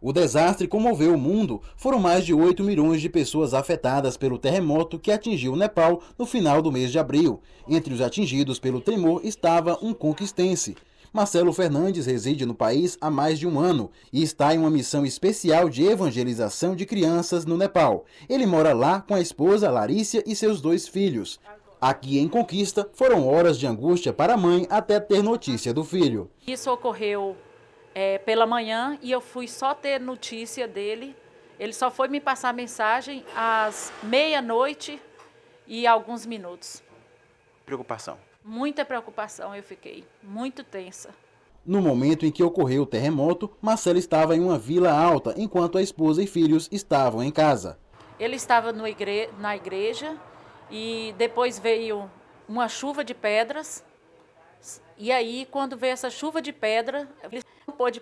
O desastre comoveu o mundo. Foram mais de 8 milhões de pessoas afetadas pelo terremoto que atingiu o Nepal no final do mês de abril. Entre os atingidos pelo tremor estava um conquistense. Marcelo Fernandes reside no país há mais de um ano e está em uma missão especial de evangelização de crianças no Nepal. Ele mora lá com a esposa Larícia e seus dois filhos. Aqui em Conquista, foram horas de angústia para a mãe até ter notícia do filho. Isso ocorreu é, pela manhã e eu fui só ter notícia dele. Ele só foi me passar mensagem às meia-noite e alguns minutos. Preocupação. Muita preocupação eu fiquei, muito tensa. No momento em que ocorreu o terremoto, Marcelo estava em uma vila alta, enquanto a esposa e filhos estavam em casa. Ele estava igre... na igreja e depois veio uma chuva de pedras e aí, quando veio essa chuva de pedra, ele não pôde